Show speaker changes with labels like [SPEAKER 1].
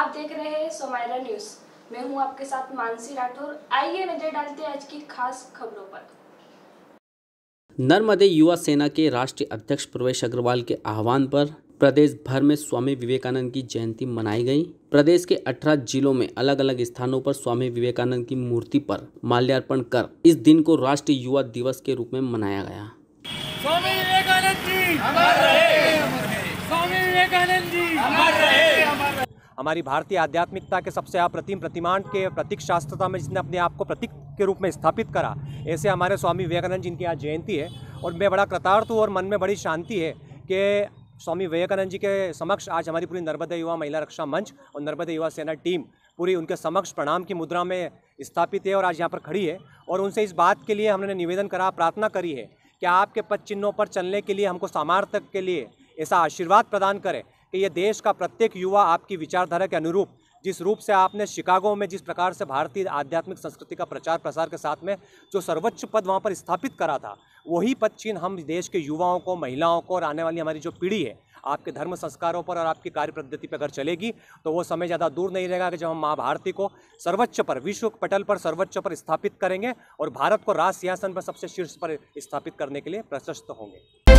[SPEAKER 1] आप देख रहे हैं सोमायरा न्यूज मैं हूं आपके साथ मानसी राठौर आइए नजर डालते हैं आज की खास खबरों पर
[SPEAKER 2] नर्मदे युवा सेना के राष्ट्रीय अध्यक्ष प्रवेश अग्रवाल के आह्वान पर प्रदेश भर में स्वामी विवेकानंद की जयंती मनाई गई प्रदेश के 18 जिलों में अलग अलग स्थानों पर स्वामी विवेकानंद की मूर्ति पर माल्यार्पण कर इस दिन को राष्ट्रीय युवा दिवस के रूप में
[SPEAKER 3] मनाया गया
[SPEAKER 4] स्वामी विवेकानंद जी स्वामी विवेकानंद जी
[SPEAKER 3] हमारी भारतीय आध्यात्मिकता के सबसे अप्रतिम प्रतिमान के प्रतीक शास्त्रता में जिसने अपने आप को प्रतीक के रूप में स्थापित करा ऐसे हमारे स्वामी विवेकानंद जिनकी आज जयंती है और मैं बड़ा कृतार्थ हूँ और मन में बड़ी शांति है कि स्वामी विवेकानंद जी के समक्ष आज हमारी पूरी नर्मदा युवा महिला रक्षा मंच और नर्मदा युवा सेना टीम पूरी उनके समक्ष प्रणाम की मुद्रा में स्थापित है और आज यहाँ पर खड़ी है और उनसे इस बात के लिए हमने निवेदन करा प्रार्थना करी है कि आपके पद चिन्हों पर चलने के लिए हमको सामार्थक के लिए ऐसा आशीर्वाद प्रदान करें कि ये देश का प्रत्येक युवा आपकी विचारधारा के अनुरूप जिस रूप से आपने शिकागो में जिस प्रकार से भारतीय आध्यात्मिक संस्कृति का प्रचार प्रसार के साथ में जो सर्वोच्च पद वहाँ पर स्थापित करा था वही पद चीन हम देश के युवाओं को महिलाओं को और आने वाली हमारी जो पीढ़ी है आपके धर्म संस्कारों पर और आपकी कार्य पद्धति पर अगर चलेगी तो वो समय ज़्यादा दूर नहीं रहेगा कि जब हम माँ भारती को सर्वोच्च पर विश्व पटल पर सर्वोच्च पर स्थापित करेंगे और भारत को राज सिंहासन पर सबसे शीर्ष पर स्थापित करने के लिए प्रशस्त होंगे